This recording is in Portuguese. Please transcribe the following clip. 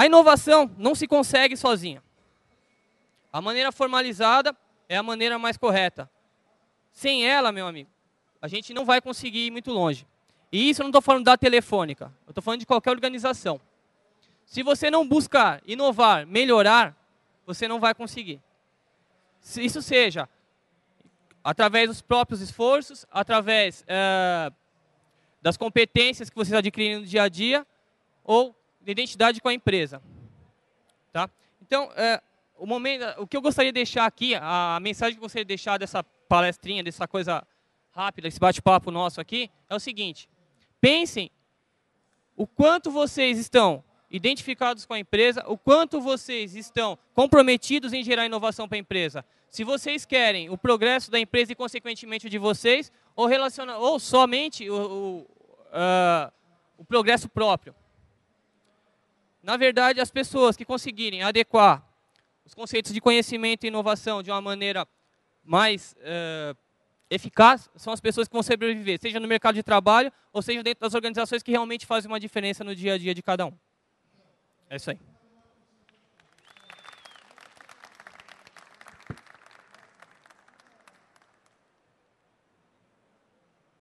A inovação não se consegue sozinha. A maneira formalizada é a maneira mais correta. Sem ela, meu amigo, a gente não vai conseguir ir muito longe. E isso eu não estou falando da telefônica, eu estou falando de qualquer organização. Se você não buscar inovar, melhorar, você não vai conseguir. isso seja através dos próprios esforços, através é, das competências que vocês adquirem no dia a dia, ou da identidade com a empresa. Tá? Então, é, o, momento, o que eu gostaria de deixar aqui, a mensagem que eu gostaria de deixar dessa palestrinha, dessa coisa rápida, esse bate-papo nosso aqui, é o seguinte: pensem o quanto vocês estão identificados com a empresa, o quanto vocês estão comprometidos em gerar inovação para a empresa. Se vocês querem o progresso da empresa e, consequentemente, o de vocês, ou, relaciona, ou somente o, o, uh, o progresso próprio. Na verdade, as pessoas que conseguirem adequar os conceitos de conhecimento e inovação de uma maneira mais eh, eficaz são as pessoas que vão sobreviver, seja no mercado de trabalho ou seja dentro das organizações que realmente fazem uma diferença no dia a dia de cada um. É isso aí.